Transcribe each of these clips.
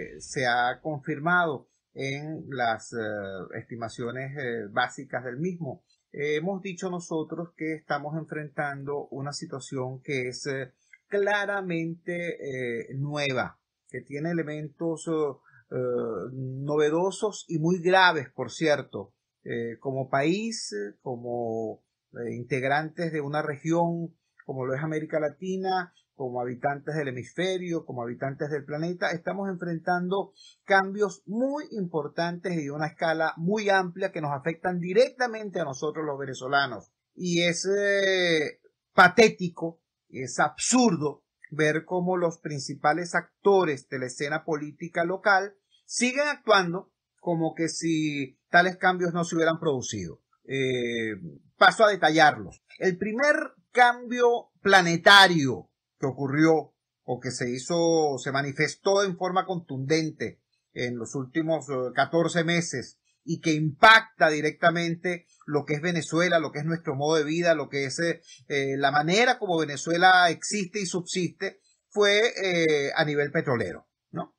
Eh, se ha confirmado en las eh, estimaciones eh, básicas del mismo. hemos dicho nosotros que estamos enfrentando una situación que es claramente nueva, que tiene elementos oh, novedosos y muy graves, por cierto, como país, como integrantes de una región como lo es América Latina, como habitantes del hemisferio, como habitantes del planeta, estamos enfrentando cambios muy importantes y de una escala muy amplia que nos afectan directamente a nosotros los venezolanos. Y es eh, patético, es absurdo ver cómo los principales actores de la escena política local siguen actuando como que si tales cambios no se hubieran producido. Eh, paso a detallarlos. El primer cambio planetario que ocurrió o que se hizo, se manifestó en forma contundente en los últimos 14 eh, meses y que impacta directamente lo que es Venezuela, lo que es nuestro modo de vida, lo que es eh, eh, la manera como Venezuela existe y subsiste, fue a nivel petrolero. ¿no?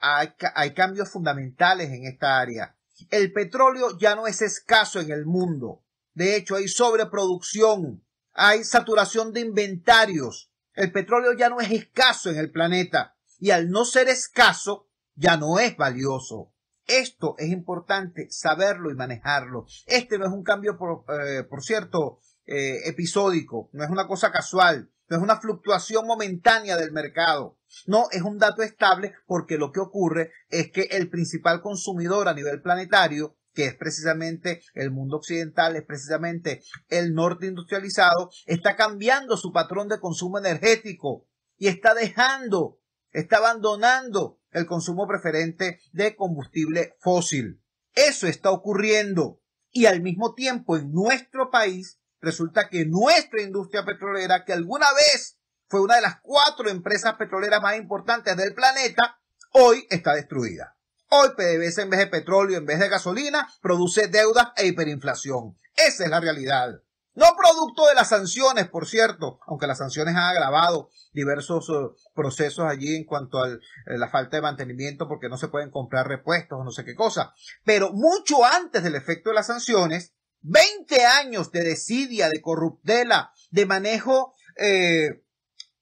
hay, hay cambios fundamentales en esta área. El petróleo ya no es escaso en el mundo. De hecho, hay sobreproducción, hay saturación de inventarios el petróleo ya no es escaso en el planeta y al no ser escaso ya no es valioso. Esto es importante saberlo y manejarlo. Este no es un cambio, por, eh, cierto, eh, episódico, no es una cosa casual, no es una fluctuación momentánea del mercado. No, es un dato estable porque lo que ocurre es que el principal consumidor a nivel planetario que es precisamente el mundo occidental, es precisamente el norte industrializado, está cambiando su patrón de consumo energético y está dejando, está abandonando el consumo preferente de combustible fósil. Eso está ocurriendo y al mismo tiempo en nuestro país resulta que nuestra industria petrolera, que alguna vez fue una de las cuatro empresas petroleras más importantes del planeta, hoy está destruida. Hoy PDVSA en vez de petróleo, en vez de gasolina, produce deudas e hiperinflación. Esa es la realidad. No producto de las sanciones, por cierto, aunque las sanciones han agravado diversos eh, procesos allí en cuanto a eh, la falta de mantenimiento porque no se pueden comprar repuestos o no sé qué cosa. Pero mucho antes del efecto de las sanciones, 20 años de desidia, de corruptela, de manejo eh,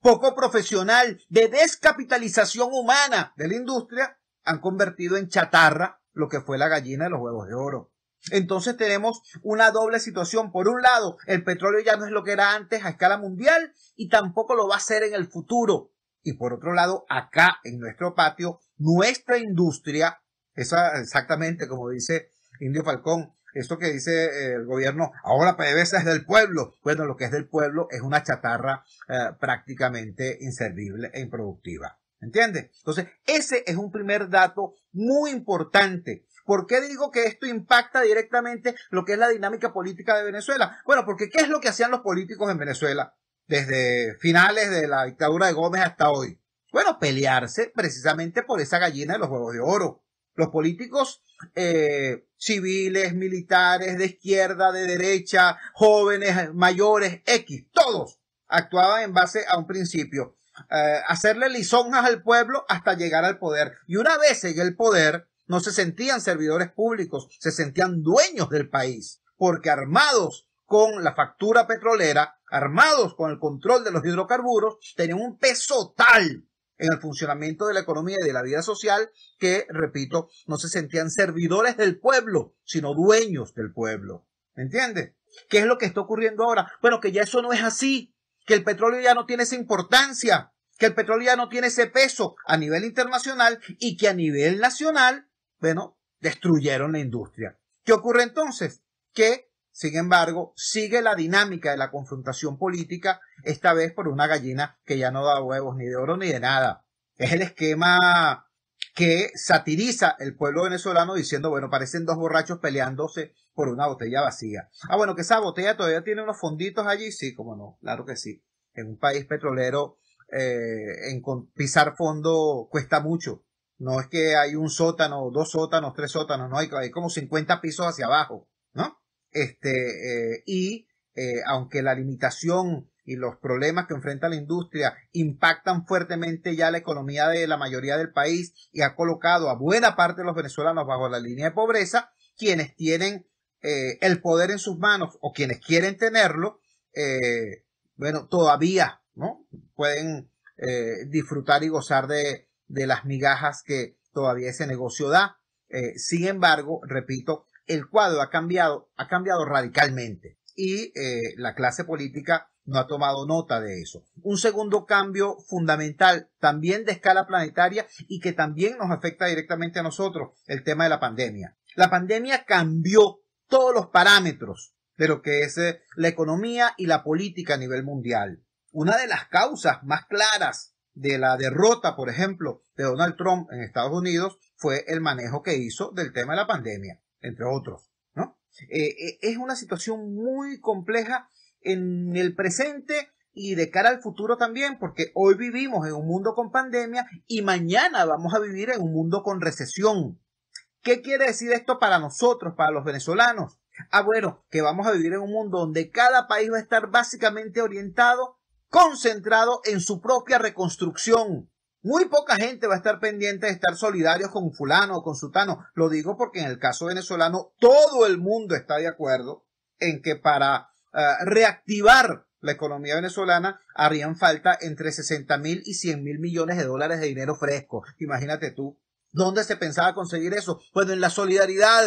poco profesional, de descapitalización humana de la industria, han convertido en chatarra lo que fue la gallina de los huevos de oro. Entonces tenemos una doble situación. Por un lado, el petróleo ya no es lo que era antes a escala mundial y tampoco lo va a ser en el futuro. Y por otro lado, acá en nuestro patio, nuestra industria, esa exactamente como dice Indio Falcón, esto que dice eh, el gobierno, ahora PDVSA es del pueblo. Bueno, lo que es del pueblo es una chatarra eh, prácticamente inservible e improductiva. ¿Entiendes? Entonces, ese es un primer dato muy importante. ¿Por qué digo que esto impacta directamente lo que es la dinámica política de Venezuela? Bueno, porque ¿qué es lo que hacían los políticos en Venezuela desde finales de la dictadura de Gómez hasta hoy? Bueno, pelearse precisamente por esa gallina de los huevos de oro. Los políticos eh, civiles, militares, de izquierda, de derecha, jóvenes, mayores, X, todos actuaban en base a un principio. Eh, hacerle lisonjas al pueblo hasta llegar al poder. Y una vez en el poder, no se sentían servidores públicos, se sentían dueños del país, porque armados con la factura petrolera, armados con el control de los hidrocarburos, tenían un peso tal en el funcionamiento de la economía y de la vida social que, repito, no se sentían servidores del pueblo, sino dueños del pueblo. ¿Me entiendes? ¿Qué es lo que está ocurriendo ahora? Bueno, que ya eso no es así que el petróleo ya no tiene esa importancia, que el petróleo ya no tiene ese peso a nivel internacional y que a nivel nacional, bueno, destruyeron la industria. ¿Qué ocurre entonces? Que, sin embargo, sigue la dinámica de la confrontación política, esta vez por una gallina que ya no da huevos ni de oro ni de nada. Es el esquema que satiriza el pueblo venezolano diciendo, bueno, parecen dos borrachos peleándose por una botella vacía. Ah, bueno, que esa botella todavía tiene unos fonditos allí, sí, cómo no, claro que sí. En un país petrolero, eh, pisar fondo cuesta mucho. No es que hay un sótano, dos sótanos, tres sótanos, no hay, hay como 50 pisos hacia abajo, ¿no? Este, eh, y eh, aunque la limitación y los problemas que enfrenta la industria impactan fuertemente ya la economía de la mayoría del país y ha colocado a buena parte de los venezolanos bajo la línea de pobreza, quienes tienen eh, el poder en sus manos o quienes quieren tenerlo, eh, bueno, todavía ¿no? pueden eh, disfrutar y gozar de, de, las migajas que todavía ese negocio da. sin embargo, repito, el cuadro ha cambiado, ha cambiado radicalmente y la clase política no ha tomado nota de eso. Un segundo cambio fundamental, también de escala planetaria y que también nos afecta directamente a nosotros, el tema de la pandemia. La pandemia cambió todos los parámetros de lo que es eh, la economía y la política a nivel mundial. Una de las causas más claras de la derrota, por ejemplo, de Donald Trump en Estados Unidos fue el manejo que hizo del tema de la pandemia, entre otros. ¿no? Eh, eh, es una situación muy compleja en el presente y de cara al futuro también, porque hoy vivimos en un mundo con pandemia y mañana vamos a vivir en un mundo con recesión. ¿Qué quiere decir esto para nosotros, para los venezolanos? Ah, bueno, que vamos a vivir en un mundo donde cada país va a estar básicamente orientado, concentrado en su propia reconstrucción. Muy poca gente va a estar pendiente de estar solidarios con fulano o con sutano. Lo digo porque en el caso venezolano todo el mundo está de acuerdo en que para eh, reactivar la economía venezolana, harían falta entre 60 mil y 100 mil millones de dólares de dinero fresco. Imagínate tú, ¿dónde se pensaba conseguir eso? Bueno, en la solidaridad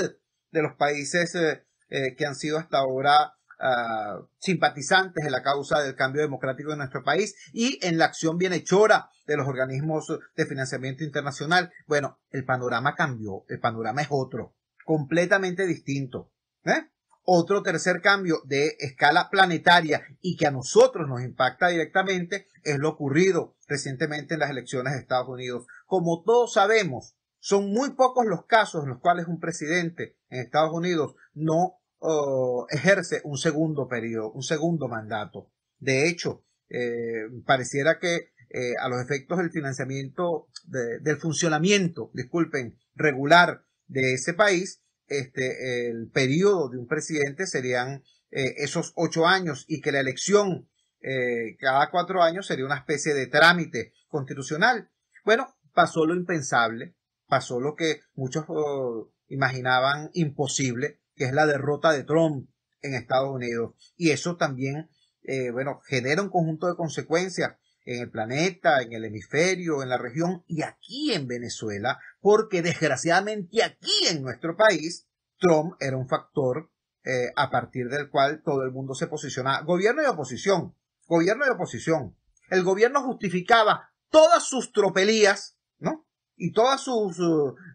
de los países eh, eh, que han sido hasta ahora ah, simpatizantes de la causa del cambio democrático de nuestro país y en la acción bienhechora de los organismos de financiamiento internacional. Bueno, el panorama cambió, el panorama es otro, completamente distinto. ¿eh? Otro tercer cambio de escala planetaria y que a nosotros nos impacta directamente es lo ocurrido recientemente en las elecciones de Estados Unidos. Como todos sabemos, son muy pocos los casos en los cuales un presidente en Estados Unidos no oh, ejerce un segundo periodo, un segundo mandato. De hecho, eh, pareciera que eh, a los efectos del financiamiento, del funcionamiento, disculpen, regular de ese país, este, el periodo de un presidente serían eh, esos ocho años y que la elección eh, cada cuatro años sería una especie de trámite constitucional. Bueno, pasó lo impensable, pasó lo que muchos oh, imaginaban imposible, que es la derrota de Trump en Estados Unidos. Y eso también, eh, bueno, genera un conjunto de consecuencias en el planeta, en el hemisferio, en la región y aquí en Venezuela, porque desgraciadamente aquí en nuestro país, Trump era un factor eh, a partir del cual todo el mundo se posicionaba. Gobierno y oposición, gobierno y oposición. El gobierno justificaba todas sus tropelías, ¿no? Y todas sus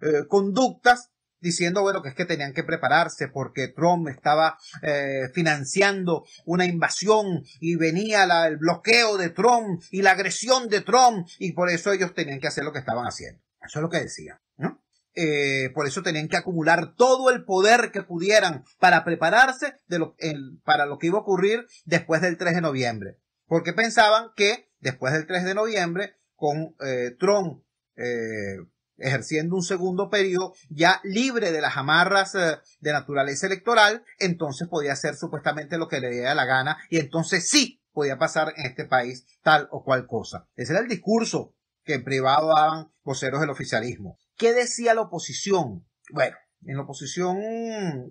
eh, conductas diciendo, bueno, que es que tenían que prepararse porque Trump estaba eh, financiando una invasión y venía el bloqueo de Trump y la agresión de Trump y por eso ellos tenían que hacer lo que estaban haciendo. Eso es lo que decían, ¿no? Eh, por eso tenían que acumular todo el poder que pudieran para prepararse para lo que iba a ocurrir después del 3 de noviembre. Porque pensaban que después del 3 de noviembre, con eh, Trump eh, ejerciendo un segundo periodo ya libre de las amarras eh, de naturaleza electoral, entonces podía hacer supuestamente lo que le diera la gana y entonces sí podía pasar en este país tal o cual cosa. Ese era el discurso que en privado daban voceros del oficialismo. ¿Qué decía la oposición? Bueno, en la oposición,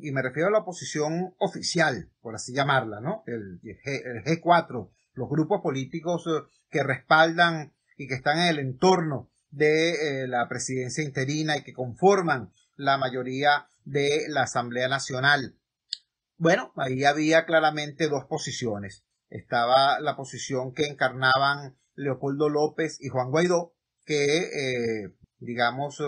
y me refiero a la oposición oficial, por así llamarla, ¿no? El, G, 4 los grupos políticos eh, que respaldan y que están en el entorno de eh, la presidencia interina y que conforman la mayoría de la Asamblea Nacional. Bueno, ahí había claramente dos posiciones. Estaba la posición que encarnaban Leopoldo López y Juan Guaidó, que, eh, digamos,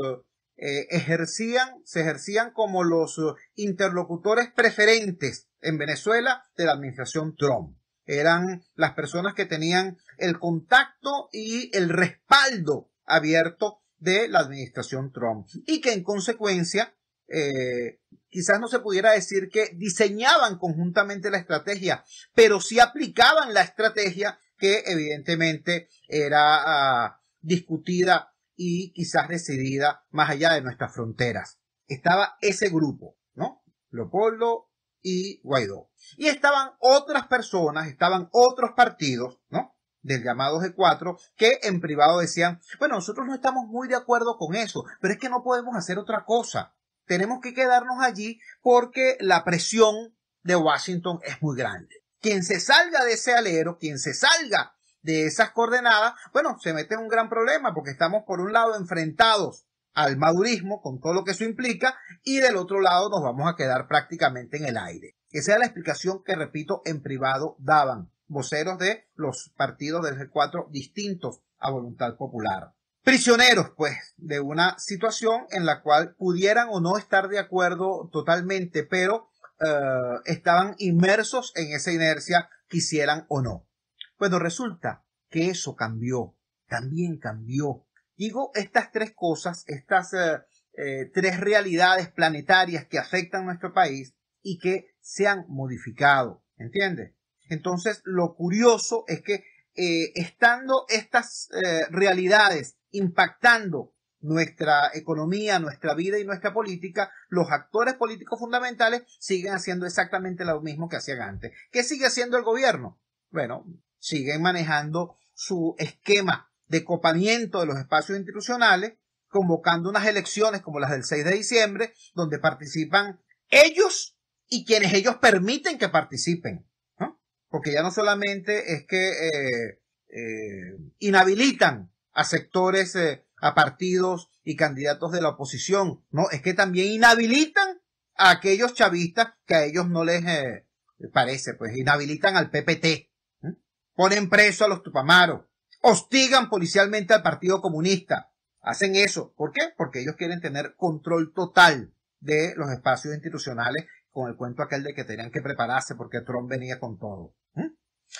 eh, ejercían, se ejercían como los interlocutores preferentes en Venezuela de la administración Trump. Eran las personas que tenían el contacto y el respaldo abierto de la administración Trump y que en consecuencia eh, quizás no se pudiera decir que diseñaban conjuntamente la estrategia, pero sí aplicaban la estrategia que evidentemente era ah, discutida y quizás decidida más allá de nuestras fronteras. Estaba ese grupo, ¿no? Leopoldo y Guaidó. Y estaban otras personas, estaban otros partidos, ¿no? del llamado G4 que en privado decían, bueno, nosotros no estamos muy de acuerdo con eso, pero es que no podemos hacer otra cosa. Tenemos que quedarnos allí porque la presión de Washington es muy grande. Quien se salga de ese alero, quien se salga de esas coordenadas, bueno, se mete en un gran problema porque estamos por un lado enfrentados al madurismo con todo lo que eso implica y del otro lado nos vamos a quedar prácticamente en el aire. Esa es la explicación que, repito, en privado daban voceros de los partidos del G4 distintos a voluntad popular. Prisioneros, pues, de una situación en la cual pudieran o no estar de acuerdo totalmente, pero eh, estaban inmersos en esa inercia, quisieran o no. Bueno, resulta que eso cambió, también cambió. Digo, estas tres cosas, estas eh, eh, tres realidades planetarias que afectan a nuestro país y que se han modificado, ¿entiendes? Entonces, lo curioso es que eh, estando estas eh, realidades impactando nuestra economía, nuestra vida y nuestra política, los actores políticos fundamentales siguen haciendo exactamente lo mismo que hacían antes. ¿Qué sigue haciendo el gobierno? Bueno, siguen manejando su esquema de copamiento de los espacios institucionales, convocando unas elecciones como las del 6 de diciembre, donde participan ellos y quienes ellos permiten que participen porque ya no solamente es que eh, eh inhabilitan a sectores, eh, a partidos y candidatos de la oposición, no, es que también inhabilitan a aquellos chavistas que a ellos no les eh, parece, pues inhabilitan al PPT, ponen preso a los tupamaros, hostigan policialmente al Partido Comunista, hacen eso, ¿por qué? Porque ellos quieren tener control total de los espacios institucionales con el cuento aquel de que tenían que prepararse porque Trump venía con todo. ¿eh?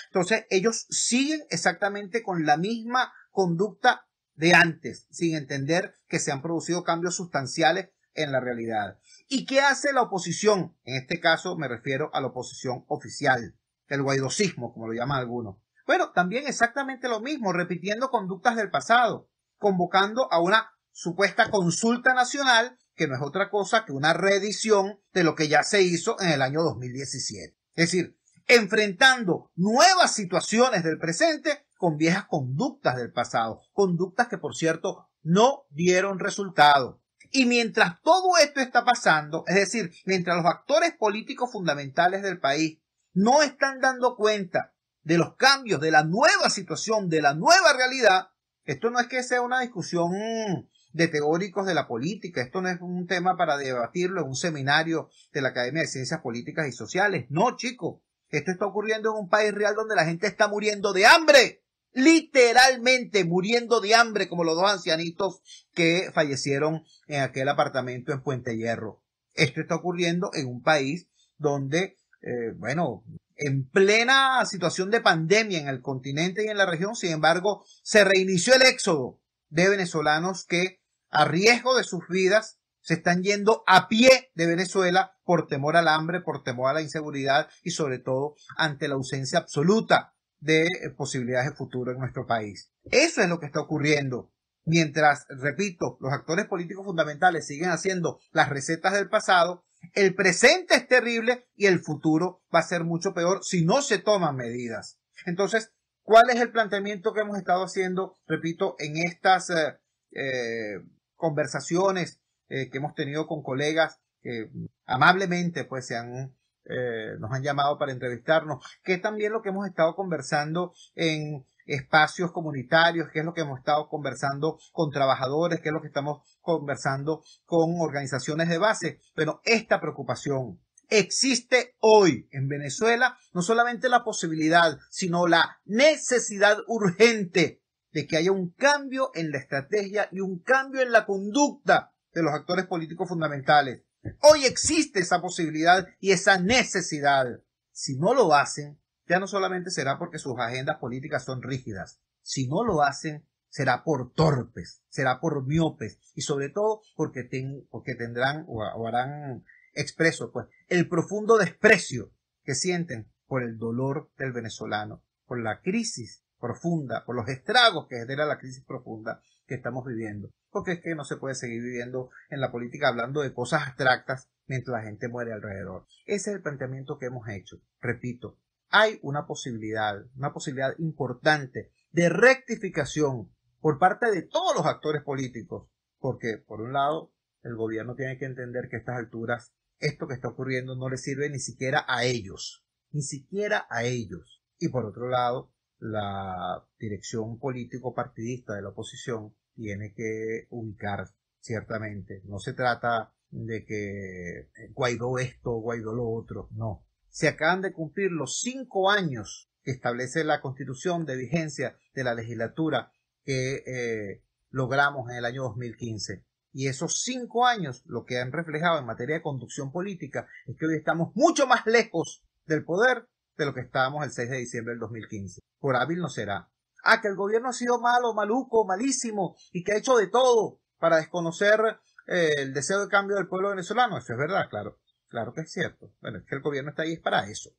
Entonces, ellos siguen exactamente con la misma conducta de antes, sin entender que se han producido cambios sustanciales en la realidad. ¿Y qué hace la oposición? En este caso me refiero a la oposición oficial, el guaidosismo, como lo llaman algunos. Bueno, también exactamente lo mismo, repitiendo conductas del pasado, convocando a una supuesta consulta nacional que no es otra cosa que una reedición de lo que ya se hizo en el año 2017. Es decir, enfrentando nuevas situaciones del presente con viejas conductas del pasado, conductas que por cierto no dieron resultado. Y mientras todo esto está pasando, es decir, mientras los actores políticos fundamentales del país no están dando cuenta de los cambios, de la nueva situación, de la nueva realidad, esto no es que sea una discusión de teóricos de la política. Esto no es un tema para debatirlo en un seminario de la Academia de Ciencias Políticas y Sociales. No, chico. Esto está ocurriendo en un país real donde la gente está muriendo de hambre. Literalmente muriendo de hambre, como los dos ancianitos que fallecieron en aquel apartamento en Puente Hierro. Esto está ocurriendo en un país donde, eh, bueno, en plena situación de pandemia en el continente y en la región, sin embargo, se reinició el éxodo de venezolanos que a riesgo de sus vidas, se están yendo a pie de Venezuela por temor al hambre, por temor a la inseguridad y sobre todo ante la ausencia absoluta de eh, posibilidades de futuro en nuestro país. Eso es lo que está ocurriendo. Mientras, repito, los actores políticos fundamentales siguen haciendo las recetas del pasado, el presente es terrible y el futuro va a ser mucho peor si no se toman medidas. Entonces, ¿cuál es el planteamiento que hemos estado haciendo, repito, en estas eh, eh, conversaciones eh, que hemos tenido con colegas que amablemente pues se han, eh, nos han llamado para entrevistarnos, que también lo que hemos estado conversando en espacios comunitarios, que es lo que hemos estado conversando con trabajadores, que es lo que estamos conversando con organizaciones de base. Pero esta preocupación existe hoy en Venezuela, no solamente la posibilidad, sino la necesidad urgente de que haya un cambio en la estrategia y un cambio en la conducta de los actores políticos fundamentales. Hoy existe esa posibilidad y esa necesidad. Si no lo hacen, ya no solamente será porque sus agendas políticas son rígidas, si no lo hacen, será por torpes, será por miopes y sobre todo porque, tendrán o, o harán expreso pues, el profundo desprecio que sienten por el dolor del venezolano, por la crisis profunda, por los estragos que genera la crisis profunda que estamos viviendo. Porque es que no se puede seguir viviendo en la política hablando de cosas abstractas mientras la gente muere alrededor. Ese es el planteamiento que hemos hecho. Repito, hay una posibilidad, una posibilidad importante de rectificación por parte de todos los actores políticos. Porque, por un lado, el gobierno tiene que entender que a estas alturas esto que está ocurriendo no le sirve ni siquiera a ellos, ni siquiera a ellos. Y por otro lado, la dirección político-partidista de la oposición tiene que ubicar ciertamente. No se trata de que eh, Guaidó esto, Guaidó lo otro, no. Se acaban de cumplir los cinco años que establece la constitución de vigencia de la legislatura que eh, logramos en el año 2015. Y esos cinco años, lo que han reflejado en materia de conducción política, es que hoy estamos mucho más lejos del poder de lo que estábamos el 6 de diciembre del 2015. Por hábil no será. Ah, que el gobierno ha sido malo, maluco, malísimo y que ha hecho de todo para desconocer eh, el deseo de cambio del pueblo venezolano. Eso es verdad, claro. Claro que es cierto. Bueno, es que el gobierno está ahí es para eso.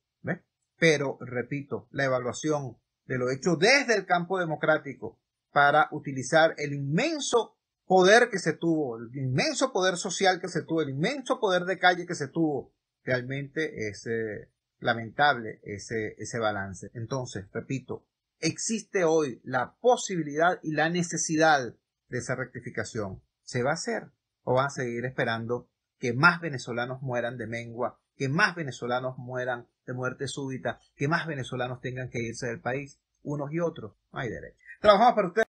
Pero, repito, la evaluación de lo hecho desde el campo democrático para utilizar el inmenso poder que se tuvo, el inmenso poder social que se tuvo, el inmenso poder de calle que se tuvo, realmente es, eh, lamentable ese, ese balance. Entonces, repito, existe hoy la posibilidad y la necesidad de esa rectificación. ¿Se va a hacer o van a seguir esperando que más venezolanos mueran de mengua, que más venezolanos mueran de muerte súbita, que más venezolanos tengan que irse del país, unos y otros? hay derecho. Trabajamos para ustedes.